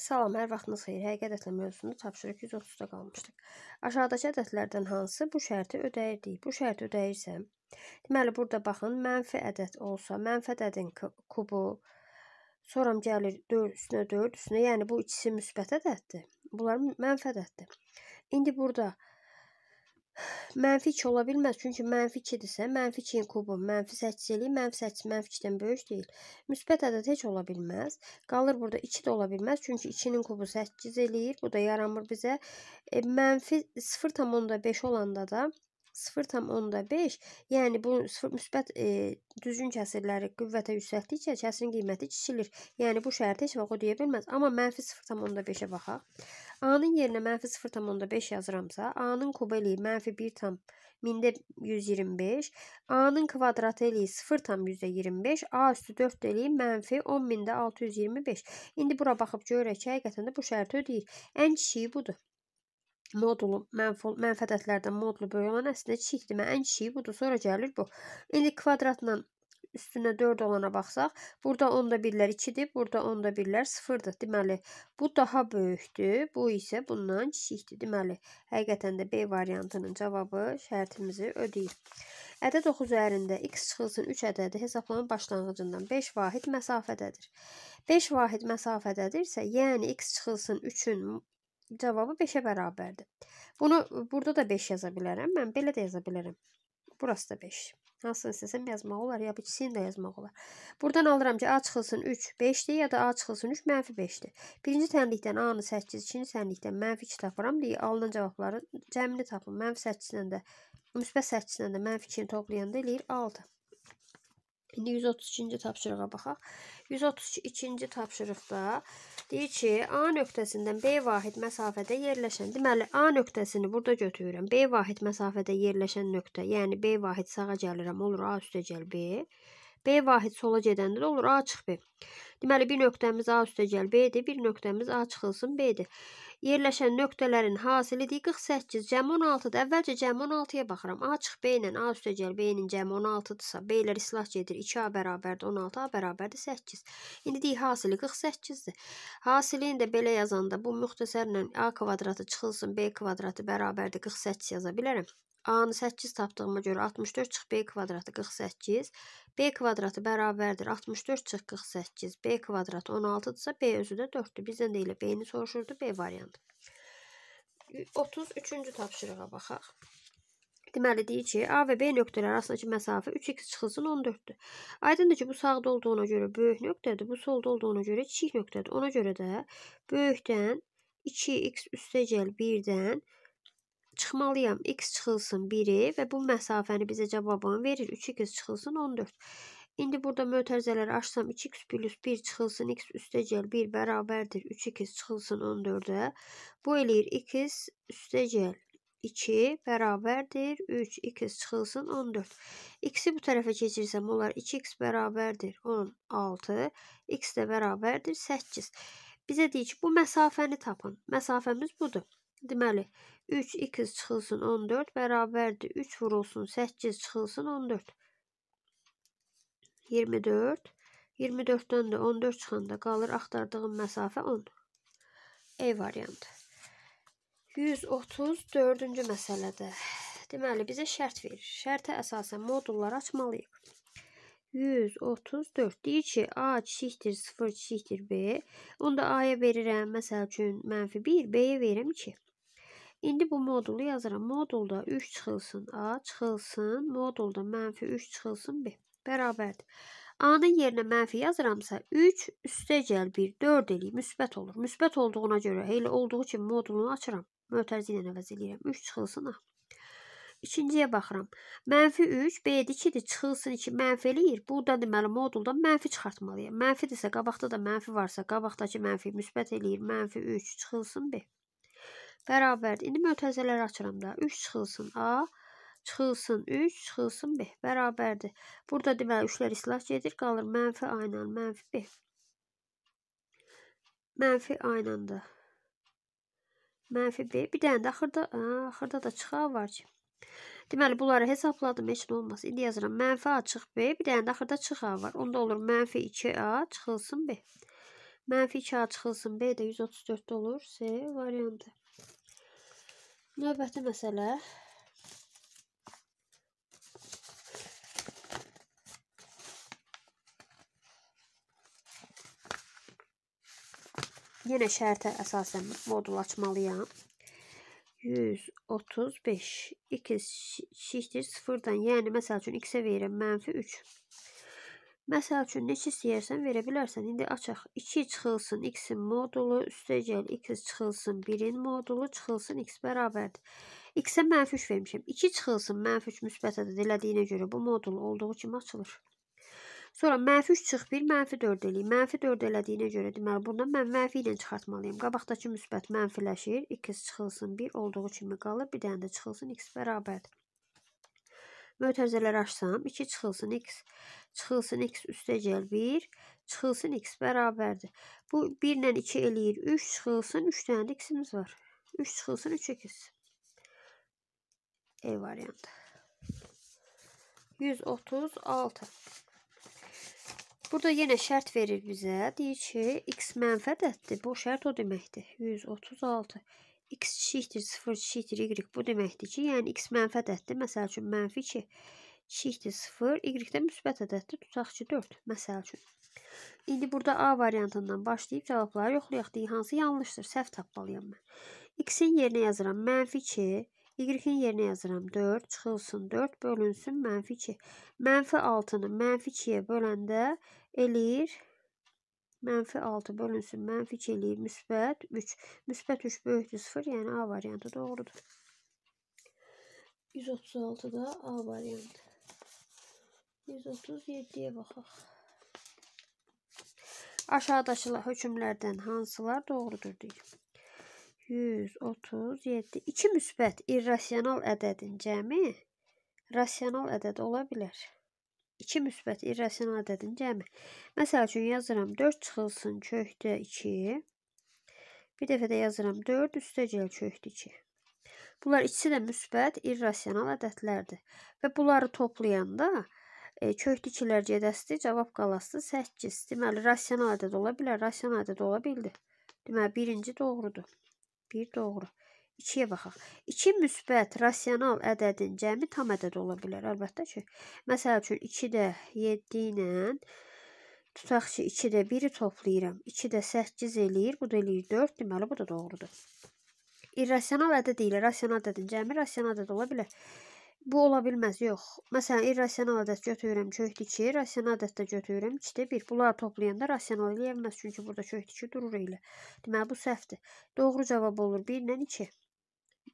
Salam, hər vaxtınız xeyir. Həqiqətən mövzusunu tapşırıq hə, 130-da qalmışdıq. Aşağıdakı ədədlərdən hansı bu şərti ödəyir deyir. Bu şərti ödəyirsəm, deməli burada baxın, mənfi ədəd olsa, mənfi ədədin kubu sonra gəlir 4 üstünə 4 üstünə, yəni bu ikisi müsbət ədəddir. Bunlar mənfi ədəddir. İndi burada Mənfi 2 ola bilməz, çünki mənfi 2-dirsə, mənfi 2-nin kubu mənfi 8 eləyir, mənfi 8 mənfi 2-dən böyük deyil. Müsbət ədəd heç ola bilməz. Qalır burada 2 də ola bilməz, çünki 2-nin kubu 8 eləyir, bu da yaranmır bizə. E, mənfi 0,5 olanda da 0,5, yəni bu 0 müsbət e, düzgün kəsirləri qüvvətə yüksəltdikcə kəsirin qiyməti kiçilir. Yəni bu şərti heç vaxt o deyə bilməz. Amma mənfi 0,5-ə baxaq. A-nın yerinə mənfi 0,5 yazıramsa, A-nın kubu eləyi mənfi 1 tam mində 125, A-nın kvadratı eləyi 0 tam 125, A üstü 4 eləyi mənfi 10 mində 625. İndi bura baxıb görək ki, həqiqətən də bu şərti ödəyir. Ən kiçiyi budur modulu mənful mənfədətlərdən modulu böyük olan əslində kiçikdir. Mən ən kiçiyi budur. Sonra gəlir bu. İndi kvadratla üstünə 4 olana baxsaq, burada 10 da 1-lər 2-dir, burada 10 da 1-lər 0-dır. Deməli, bu daha böyükdür, bu isə bundan kiçikdir. Deməli, həqiqətən də B variantının cavabı şərtimizi ödəyir. Ədəd oxucularında x çıxılsın 3 ədədi hesablamanın başlanğıcından 5 vahid məsafədədir. 5 vahid məsafədədirsə, yəni x çıxılsın 3-ün cavabı 5-ə bərabərdir. Bunu burada da 5 yaza bilərəm. Mən belə də yaza bilərəm. Burası da 5. Hansını istəsəm yazmaq olar, ya ikisini də yazmaq olar. Buradan alıram ki, A çıxılsın 3, 5-dir, ya da A çıxılsın 3, mənfi 5-dir. Birinci tənlikdən A-nı 8, ikinci tənlikdən mənfi 2 tapıram. Deyə alınan cavabların cəmini tapın. Mənfi 8-dən də, müsbət 8-dən də mənfi 2-ni toplayanda eləyir 6. İndi 132-ci tapşırığa baxaq. 132-ci tapşırıqda deyir ki, A nöqtəsindən B vahid məsafədə yerləşən, deməli A nöqtəsini burada götürürəm. B vahid məsafədə yerləşən nöqtə, yəni B vahid sağa gəlirəm, olur A üstə gəl B. B vahid sola gedəndə də olur A çıx B. Deməli, bir nöqtəmiz A üstə gəl B-dir, bir nöqtəmiz A çıxılsın B-dir. Yerləşən nöqtələrin hasilidir 48, cəmi 16-dır. Əvvəlcə cəmi 16-ya baxıram. A çıx B ilə A üstə gəl B-nin cəmi 16-dırsa, B-lər islah gedir. 2A bərabərdir 16, A bərabərdir 8. İndi deyək hasili 48-dir. Hasilini də belə yazanda bu müxtəsərlə A kvadratı çıxılsın B kvadratı bərabərdir 48 yaza bilərəm. A-nı 8 tapdığıma görə 64 çıx B kvadratı 48. B kvadratı bərabərdir 64 çıx 48. B kvadratı 16-dırsa B özü də 4-dür. Bizdən də elə B-ni soruşurdu. B variantı. 33-cü tapşırığa baxaq. Deməli deyir ki, A və B nöqtələri arasındakı məsafə 3x çıxılsın 14-dür. Aydındır ki, bu sağda olduğuna görə böyük nöqtədir, bu solda olduğuna görə kiçik nöqtədir. Ona görə də böyükdən 2x üstə gəl 1-dən çıxmalıyam. X çıxılsın 1-i və bu məsafəni bizə cavabını verir. 3x çıxılsın 14. İndi burada mötərizələri açsam 2x plus 1 çıxılsın x üstəcəl 1 bərabərdir 3x çıxılsın 14-ə. Bu eləyir x üstəcəl 2 bərabərdir 3 x çıxılsın 14. x-i bu tərəfə keçirsəm olar 2x bərabərdir 16, x də bərabərdir 8. Bizə deyir ki, bu məsafəni tapın. Məsafəmiz budur. Deməli, 3 x çıxılsın 14 bərabərdir. 3 vurulsun 8 çıxılsın 14. 24. 24-dən də 14 çıxanda qalır axtardığım məsafə 10. E variantı. 134-cü məsələdə. Deməli, bizə şərt verir. Şərtə əsasən modulları açmalıyıq. 134 deyir ki, A çiçikdir, 0 çiçikdir B. Onda A-ya verirəm, məsəl üçün, mənfi 1, B-yə verirəm 2. İndi bu modulu yazıram. Modulda 3 çıxılsın A, çıxılsın. Modulda mənfi 3 çıxılsın B. Bərabərdir. A-nın yerinə mənfi yazıramsa 3 üstəcəl 1 4 eləyib müsbət olur. Müsbət olduğuna görə elə olduğu kimi modulunu açıram. Mötərizi ilə əvəz eləyirəm. 3 çıxılsın A. İkinciyə baxıram. Mənfi 3, B-dir 2-dir, çıxılsın 2, mənfi eləyir. Burada deməli moduldan mənfi çıxartmalıyam. Mənfidirsə, qabaqda da mənfi varsa, qabaqdakı mənfi müsbət eləyir. Mənfi 3, çıxılsın B bərabərdir. İndi mötəzələri açıram da. 3 çıxılsın A, çıxılsın 3, çıxılsın B. Bərabərdir. Burada deməli 3-lər islah gedir. Qalır mənfi A ilə mənfi B. Mənfi A ilə da. Mənfi B. Bir dənə də axırda, ə, axırda da çıxa var ki. Deməli, bunları hesabladım, heç nə olmaz. İndi yazıram, mənfi A çıx B, bir dənə də axırda çıx A var. Onda olur, mənfi 2A çıxılsın B. Mənfi 2A çıxılsın B də 134 olur, C variantı. Növbəti məsələ Yenə şərtə əsasən modul açmalıyam. 135 2 şişdir 0-dan, yəni məsəl üçün x-ə verirəm mənfi 3. Məsəl üçün, neçə istəyirsən verə bilərsən. İndi açaq. 2 çıxılsın x-in modulu, üstə gəl x çıxılsın 1-in modulu, çıxılsın x bərabərdir. X-ə mənfi 3 vermişəm. 2 çıxılsın, mənfi 3 müsbətədə elədiyinə görə bu modul olduğu kimi açılır. Sonra mənfi 3 çıx 1, mənfi 4 eləyim. Mənfi 4 elədiyinə görə deməli bundan mən mənfi ilə çıxartmalıyam. Qabaqdakı müsbət mənfiləşir. X çıxılsın 1 olduğu kimi qalır. Bir dənə də çıxılsın x bərabərdir. Mötərizələri açsam 2 çıxılsın x çıxılsın x üstə gəl 1, çıxılsın x bərabərdir. Bu 1 ilə 2 eləyir 3, çıxılsın 3 dənə də x'imiz var. 3 çıxılsın 3 x. E variantı. 136. Burada yenə şərt verir bizə. Deyir ki, x mənfədətdir. Bu şərt o deməkdir. 136. x çiçikdir, 0 çiçikdir, y bu deməkdir ki, yəni x mənfədətdir. Məsəl üçün, mənfi 2 2-dir 0. Y-də müsbət ədəddir. Tutaq ki, 4. Məsəl üçün. İndi burada A variantından başlayıb cavabları yoxlayaq. Deyək, hansı yanlışdır? Səhv tapmalıyam mən. X-in yerinə yazıram mənfi 2. Y-in yerinə yazıram 4. Çıxılsın 4. Bölünsün mənfi 2. Mənfi 6-nı mənfi 2-yə böləndə eləyir mənfi 6 bölünsün mənfi 2 eləyir müsbət 3. Müsbət 3 böyükdür 0, yəni A variantı doğrudur. 136-da A variantı. 137-yə baxaq. Aşağıdakılar hökmlərdən hansılar doğrudur deyir. 137 2 müsbət irrasional ədədin cəmi rasional ədəd ola bilər. 2 müsbət irrasional ədədin cəmi. Məsəl üçün yazıram 4 çıxılsın kökdə 2. Bir dəfə də yazıram 4 üstəgəl kökdə 2. Bunlar ikisi də müsbət irrasional ədədlərdir və bunları toplayanda e, köklü kilərgədəsidir, cavab qalasıdır 8. Deməli, rasional ədəd ola bilər, rasional ədəd ola bildi. Deməli, birinci doğrudur. 1 bir doğru. 2-yə baxaq. 2 müsbət rasional ədədin cəmi tam ədəd ola bilər, əlbəttə ki. Məsəl üçün 2 də 7 ilə tutaq ki, 2 də 1-i toplayıram. 2 də 8 eləyir, bu da eləyir 4, deməli bu da doğrudur. İrrasional ədəd ilə rasional ədədin cəmi rasional ədəd ola bilər. Bu ola bilməz, yox. Məsələn, irrasional ədəd götürürəm, kök dikir, rasional ədəddə götürürəm, 2-də 1. Bunları toplayanda rasional eləyə bilməz, çünki burada kök dikir durur elə. Deməli, bu səhvdir. Doğru cavab olur 1 ilə 2.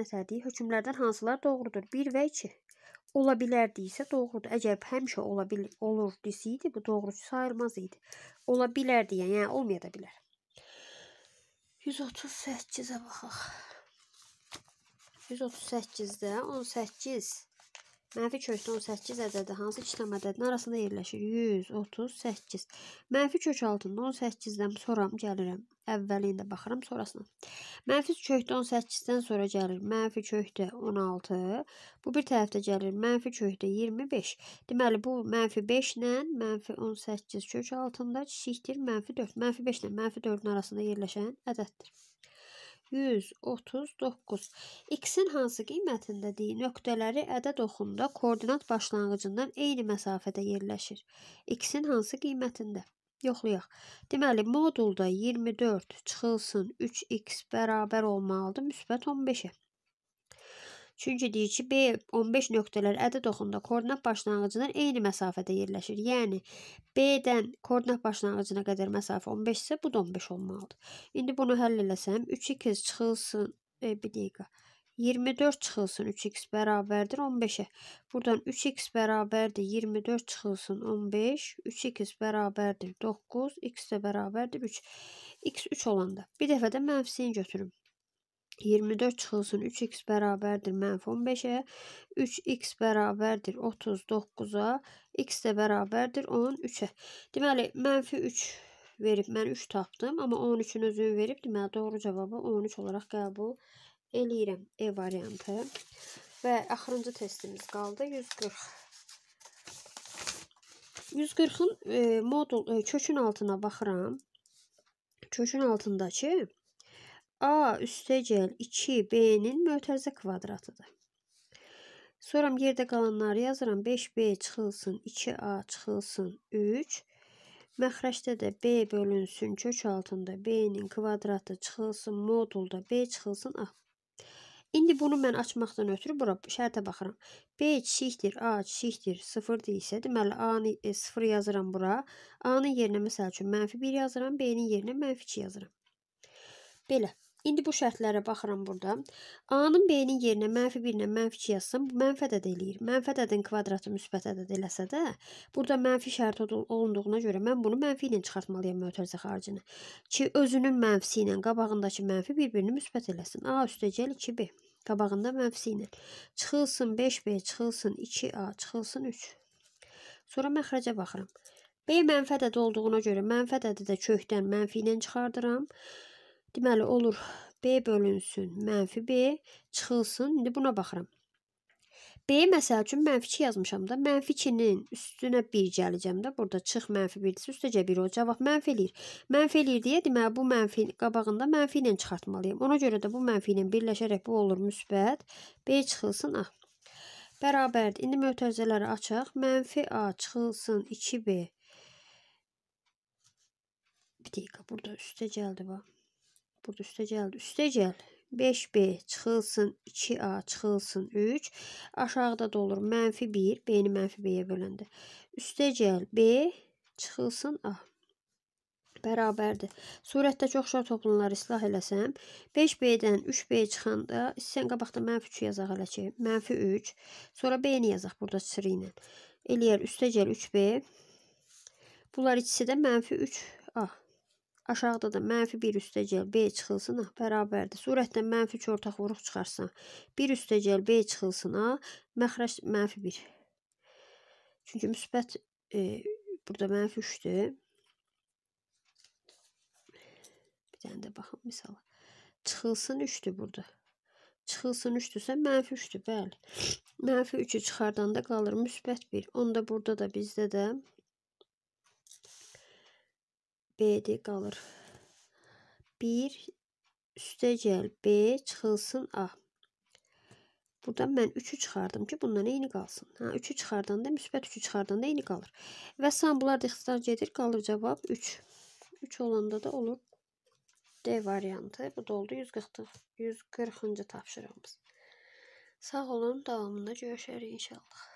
Nətədir? Hökmlərdən hansılar doğrudur? 1 və 2. Ola bilərdi isə doğrudur. Əgər həmişə ola bil olur desəydi, bu doğrusu sayılmaz idi. Ola bilərdi, yəni, yəni olmaya da bilər. 138-ə baxaq. 138-də 18 Mənfi kökdə 18 ədədi hansı iki tam ədədin arasında yerləşir? 138. Mənfi kök altında 18-dən soram gəlirəm. Əvvəlində baxıram, sonrasına. Mənfi kökdə 18-dən sonra gəlir. Mənfi kökdə 16. Bu bir tərəfdə gəlir. Mənfi kökdə 25. Deməli, bu mənfi 5 ilə mənfi 18 kök altında kiçikdir. Mənfi 4. Mənfi 5 ilə mənfi 4-ün arasında yerləşən ədəddir. 139. X-in hansı qiymətindədir? Nöqtələri ədəd oxunda koordinat başlanğıcından eyni məsafədə yerləşir. X-in hansı qiymətində? Yoxlayaq. Deməli, modulda 24 çıxılsın 3x bərabər olmalıdır müsbət 15-ə. Çünki deyir ki, B15 nöqtələr ədəd oxunda koordinat başlanğıcından eyni məsafədə yerləşir. Yəni, B-dən koordinat başlanğıcına qədər məsafə 15 isə bu da 15 olmalıdır. İndi bunu həll eləsəm, 3x çıxılsın, e, bir dəqiqə, 24 çıxılsın 3x bərabərdir 15-ə. Buradan 3x bərabərdir 24 çıxılsın 15. 3x bərabərdir 9. x də bərabərdir 3. x 3 olanda. Bir dəfə də mənfisini götürüm. 24 çıxılsın 3x bərabərdir mənfi 15-ə. 3x bərabərdir 39-a. x də bərabərdir 13-ə. Deməli, mənfi 3 verib mən 3 tapdım. Amma 13-ün özünü verib, deməli, doğru cavabı 13 olaraq qəbul eləyirəm. E variantı. Və axırıncı testimiz qaldı. 140. 140-ın e, modul e, kökün altına baxıram. Kökün altındakı A üstəgəl 2 B-nin mötərizə kvadratıdır. Sonra yerdə qalanları yazıram. 5B çıxılsın, 2A çıxılsın, 3. Məxrəcdə də B bölünsün kök altında B-nin kvadratı çıxılsın, modulda B çıxılsın A. İndi bunu mən açmaqdan ötürü bura şərtə baxıram. B kiçikdir, A kiçikdir, 0-dir isə deməli A-nı e, 0 yazıram bura. A-nın yerinə məsəl üçün -1 yazıram, B-nin yerinə -2 yazıram. Belə. İndi bu şərtlərə baxıram burada. A-nın b-nin yerinə mənfi 1-lə mənfi 2 yazsam, mənfi ədəd eləyir. Mənfi ədədin kvadratı müsbət ədəd eləsə də, burada mənfi şərti olunduğuna görə mən bunu mənfi ilə çıxartmalıyam mötərizə xaricini. Ki, özünün mənfisi ilə qabağındakı mənfi bir-birini müsbət eləsin. A üstəcəl 2b. Qabağında mənfisi ilə. Çıxılsın 5b, çıxılsın 2a, çıxılsın 3. Sonra mən xərəcə baxıram. B mənfi ədəd olduğuna görə mənfi ədədi də kökdən mənfi ilə çıxardıram. B Deməli olur B bölünsün mənfi B çıxılsın. İndi buna baxıram. B məsəl üçün mənfi 2 yazmışam da. Mənfi 2-nin üstünə 1 gələcəm də. Burada çıx mənfi 1-dirsə üstəcə 1 o cavab mənfi eləyir. Mənfi eləyir deyə deməli bu mənfi qabağında mənfi ilə çıxartmalıyam. Ona görə də bu mənfi ilə birləşərək bu olur müsbət. B çıxılsın A. Bərabərdir. İndi mötərizələri açaq. Mənfi A çıxılsın 2B. Bir dəqiqə burada üstə gəldi bax. Burada üstə gəldi. Üstə gəl. 5B çıxılsın 2A çıxılsın 3. Aşağıda da olur mənfi 1. B-ni mənfi B-yə böləndə. Üstə gəl B çıxılsın A. Bərabərdir. Surətdə çoxşar toplumları islah eləsəm, 5B-dən 3B çıxanda istəyən qabaqda mənfi 3 yazaq elə ki, mənfi 3. Sonra B-ni yazaq burada çiri ilə. Eləyər üstə gəl 3B. Bunlar ikisi də mənfi 3A. Aşağıda da mənfi 1 üstəgəl B çıxılsına ah, bərabərdir. Surətdən mənfi 2 ortaq vuruq çıxarsa, 1 üstəgəl B çıxılsına ah, məxrəc mənfi 1. Çünki müsbət e, burada mənfi 3-dür. Bir dənə də baxın misala. Çıxılsın 3-dür burada. Çıxılsın 3-dürsə mənfi 3-dür, bəli. Mənfi 3-ü çıxardanda qalır müsbət 1. Onda burada da bizdə də B-dir qalır. 1 üstə gəl B çıxılsın A. Buradan mən 3-ü çıxardım ki, bundan eyni qalsın. Hə, 3-ü çıxardanda, müsbət 3-ü çıxardanda eyni qalır. Və sən bunlar dixtisar gedir, qalır cavab 3. 3 olanda da olur D variantı. Bu da oldu 140, 140-cı tapşırığımız. Sağ olun, davamında görüşərik inşallah.